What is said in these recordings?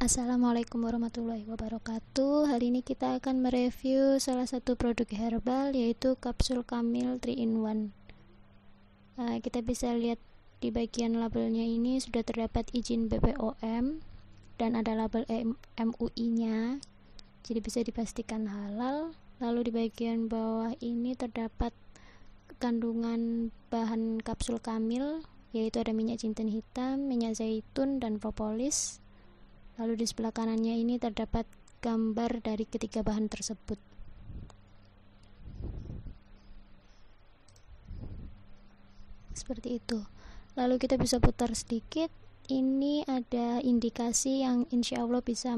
Assalamualaikum warahmatullahi wabarakatuh Hari ini kita akan mereview salah satu produk herbal yaitu kapsul kamil 3 in 1 Nah, eh, Kita bisa lihat di bagian labelnya ini sudah terdapat izin BPOM dan ada label MUI nya jadi bisa dipastikan halal lalu di bagian bawah ini terdapat kandungan bahan kapsul kamil yaitu ada minyak jinten hitam, minyak zaitun, dan propolis Lalu di sebelah kanannya ini terdapat gambar dari ketiga bahan tersebut. Seperti itu. Lalu kita bisa putar sedikit. Ini ada indikasi yang insya Allah bisa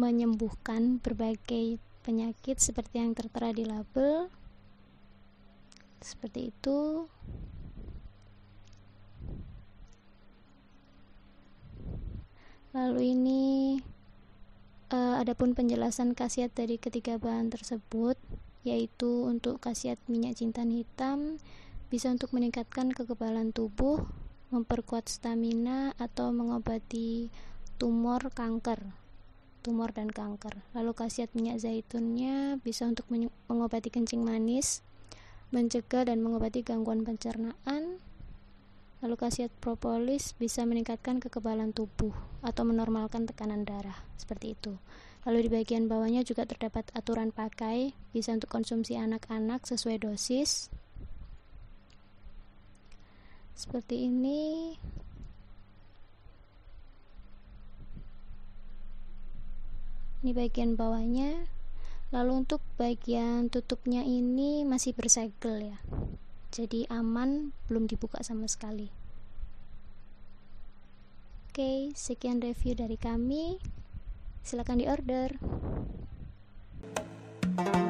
menyembuhkan berbagai penyakit seperti yang tertera di label. Seperti itu. Lalu ini uh, adapun penjelasan khasiat dari ketiga bahan tersebut yaitu untuk khasiat minyak jintan hitam bisa untuk meningkatkan kekebalan tubuh, memperkuat stamina atau mengobati tumor kanker, tumor dan kanker. Lalu khasiat minyak zaitunnya bisa untuk mengobati kencing manis, mencegah dan mengobati gangguan pencernaan Lalu khasiat propolis bisa meningkatkan kekebalan tubuh atau menormalkan tekanan darah, seperti itu. Lalu di bagian bawahnya juga terdapat aturan pakai, bisa untuk konsumsi anak-anak sesuai dosis. Seperti ini. Ini bagian bawahnya. Lalu untuk bagian tutupnya ini masih bersegel ya jadi aman belum dibuka sama sekali oke sekian review dari kami silahkan diorder thank you